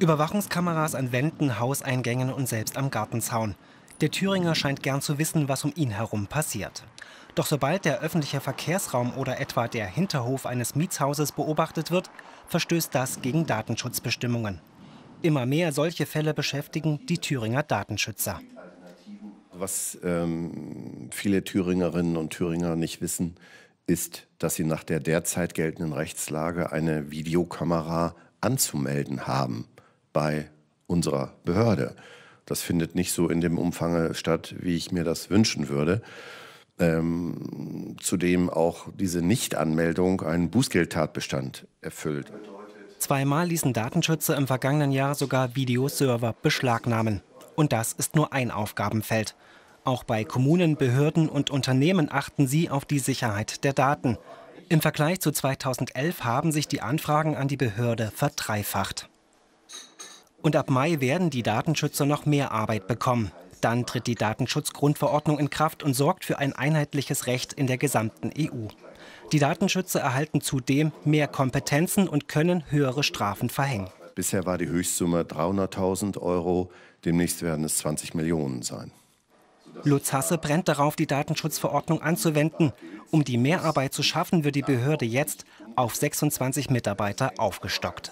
Überwachungskameras an Wänden, Hauseingängen und selbst am Gartenzaun. Der Thüringer scheint gern zu wissen, was um ihn herum passiert. Doch sobald der öffentliche Verkehrsraum oder etwa der Hinterhof eines Mietshauses beobachtet wird, verstößt das gegen Datenschutzbestimmungen. Immer mehr solche Fälle beschäftigen die Thüringer Datenschützer. Was ähm, viele Thüringerinnen und Thüringer nicht wissen, ist, dass sie nach der derzeit geltenden Rechtslage eine Videokamera anzumelden haben bei unserer Behörde. Das findet nicht so in dem Umfang statt, wie ich mir das wünschen würde. Ähm, zudem auch diese Nichtanmeldung einen Bußgeldtatbestand erfüllt. Zweimal ließen Datenschützer im vergangenen Jahr sogar Videoserver beschlagnahmen. Und das ist nur ein Aufgabenfeld. Auch bei Kommunen, Behörden und Unternehmen achten sie auf die Sicherheit der Daten. Im Vergleich zu 2011 haben sich die Anfragen an die Behörde verdreifacht. Und ab Mai werden die Datenschützer noch mehr Arbeit bekommen. Dann tritt die Datenschutzgrundverordnung in Kraft und sorgt für ein einheitliches Recht in der gesamten EU. Die Datenschützer erhalten zudem mehr Kompetenzen und können höhere Strafen verhängen. Bisher war die Höchstsumme 300.000 Euro, demnächst werden es 20 Millionen sein. Lutz Hasse brennt darauf, die Datenschutzverordnung anzuwenden. Um die Mehrarbeit zu schaffen, wird die Behörde jetzt auf 26 Mitarbeiter aufgestockt.